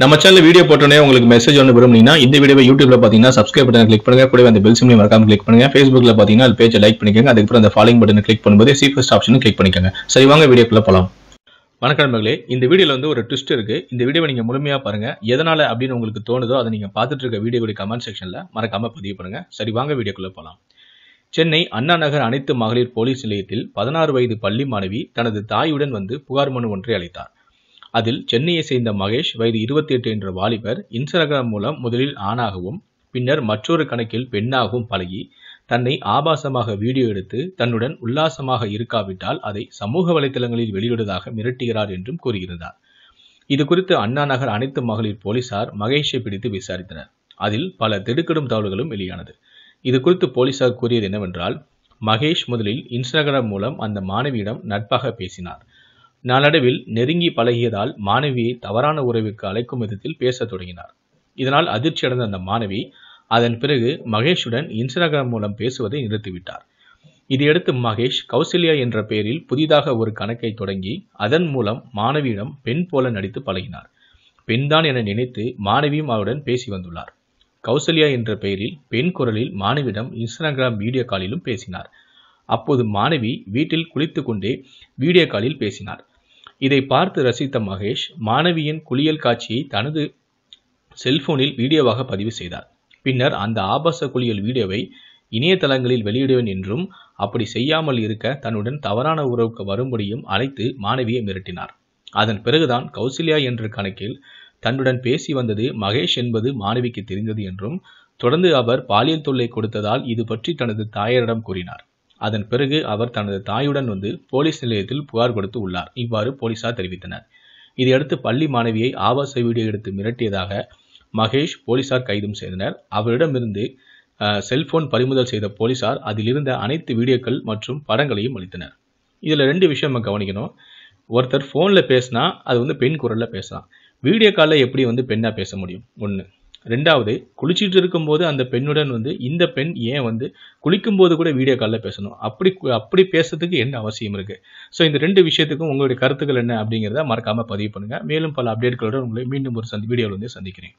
நம்ம channel video போட்டோன்னே உங்களுக்கு மெசேஜ் ஒன்று விரும்புனீங்கன்னா இந்த வீடியோ யூடியூப்ல பார்த்தீங்கன்னா சப்ஸ்கிரைப் பட்டன் கிளிக் பண்ணுங்க கூட அந்த பெல் சிம்லையும் மறக்காம கிளிக் பண்ணுங்க ஃபேஸ்புக்ல பார்த்தீங்கன்னா அது பேஜை லைக் பண்ணிக்கோங்க அதுக்கப்புறம் அந்த ஃபாலோ பட்டனை கிளிக் பண்ணும்போது சி ஃபர்ஸ்ட் ஆப்ஷன் கிளிக் பண்ணிக்கோங்க சரி வாங்க வீடியோக்குள்ள போகலாம் வணக்கம் இந்த வீடியோவில் வந்து ஒரு ட்விஸ்ட் இருக்குது இந்த வீடியோவை நீங்கள் முழுமையாக பாருங்கள் எதனால் அப்படின்னு உங்களுக்கு தோணுதோ அதை நீங்கள் பார்த்துட்டு இருக்க வீடியோடைய கமெண்ட் செக்ஷனில் மறக்காமல் பதிவு பண்ணுங்க சரி வாங்க வீடியோக்குள்ளே போகலாம் சென்னை அண்ணா நகர் அனைத்து மகளிர் போலீஸ் நிலையத்தில் பதினாறு வயது பள்ளி மாணவி தனது தாயுடன் வந்து புகார் மனு ஒன்றை அளித்தார் அதில் சென்னையை சேர்ந்த மகேஷ் வயது இருபத்தி எட்டு என்ற வாலிபர் இன்ஸ்டாகிராம் மூலம் முதலில் ஆணாகவும் பின்னர் மற்றொரு கணக்கில் பெண்ணாகவும் பழகி தன்னை ஆபாசமாக வீடியோ எடுத்து தன்னுடன் உல்லாசமாக இருக்காவிட்டால் அதை சமூக வலைதளங்களில் வெளியிடுவதாக மிரட்டுகிறார் என்றும் கூறுகிறார் இது குறித்து அண்ணா நகர் அனைத்து மகளிர் போலீசார் மகேஷை பிடித்து விசாரித்தனர் அதில் பல திடுக்கிடும் தகவல்களும் வெளியானது இது குறித்து போலீசார் கூறியது என்னவென்றால் மகேஷ் முதலில் இன்ஸ்டாகிராம் மூலம் அந்த மாணவியிடம் நட்பாக பேசினார் நாளடைவில் நெருங்கி பழகியதால் மாணவியை தவறான உறவுக்கு அழைக்கும் விதத்தில் பேசத் தொடங்கினார் இதனால் அதிர்ச்சி அடைந்த அந்த மாணவி அதன் பிறகு மகேஷுடன் இன்ஸ்டாகிராம் மூலம் பேசுவதை நிறுத்திவிட்டார் இதையடுத்து மகேஷ் கௌசல்யா என்ற பெயரில் புதிதாக ஒரு கணக்கை தொடங்கி அதன் மூலம் மாணவியிடம் பெண் போல நடித்து பழகினார் பெண்தான் என நினைத்து மாணவியும் அவருடன் பேசி வந்துள்ளார் கௌசல்யா என்ற பெயரில் பெண் குரலில் மாணவியிடம் இன்ஸ்டாகிராம் வீடியோ காலிலும் பேசினார் அப்போது மாணவி வீட்டில் குளித்து கொண்டே வீடியோ காலில் பேசினார் இதை பார்த்து ரசித்த மகேஷ் மாணவியின் குளியல் காட்சியை தனது செல்போனில் வீடியோவாக பதிவு செய்தார் பின்னர் அந்த ஆபாச குளியல் வீடியோவை இணையதளங்களில் வெளியிடுவேன் என்றும் அப்படி செய்யாமல் இருக்க தன்னுடன் தவறான உறவுக்கு வரும்படியும் அழைத்து மாணவியை மிரட்டினார் அதன் பிறகுதான் கௌசல்யா என்ற கணக்கில் தன்னுடன் பேசி வந்தது மகேஷ் என்பது மாணவிக்கு தெரிந்தது என்றும் தொடர்ந்து அவர் பாலியல் தொல்லை கொடுத்ததால் இது பற்றி தனது தாயரிடம் கூறினார் அதன் பிறகு அவர் தனது தாயுடன் வந்து போலீஸ் நிலையத்தில் புகார் கொடுத்து உள்ளார் இவ்வாறு போலீசார் தெரிவித்தனர் இதையடுத்து பள்ளி மாணவியை ஆபாச வீடியோ எடுத்து மிரட்டியதாக மகேஷ் போலீசார் கைதும் செய்தனர் அவரிடமிருந்து செல்போன் பறிமுதல் செய்த போலீசார் அதில் இருந்த அனைத்து வீடியோக்கள் மற்றும் படங்களையும் அளித்தனர் இதில் ரெண்டு விஷயம் கவனிக்கணும் ஒருத்தர் ஃபோனில் பேசினா அது வந்து பெண் குரலில் பேசலாம் வீடியோ காலில் எப்படி வந்து பெண்ணாக பேச முடியும் ஒன்று ரெண்டாவது குளிச்சுட்டு இருக்கும்போது அந்த பெண்ணுடன் வந்து இந்த பெண் ஏன் வந்து குளிக்கும்போது கூட வீடியோ காலில் பேசணும் அப்படி அப்படி பேசுறதுக்கு என்ன அவசியம் இருக்குது ஸோ இந்த ரெண்டு விஷயத்துக்கும் உங்களுடைய கருத்துக்கள் என்ன அப்படிங்கிறத மறக்காமல் பதிவு பண்ணுங்கள் மேலும் பல அப்டேட்களுடன் உங்களை மீண்டும் ஒரு சந்தி வீடியோவில் வந்து சந்திக்கிறேன்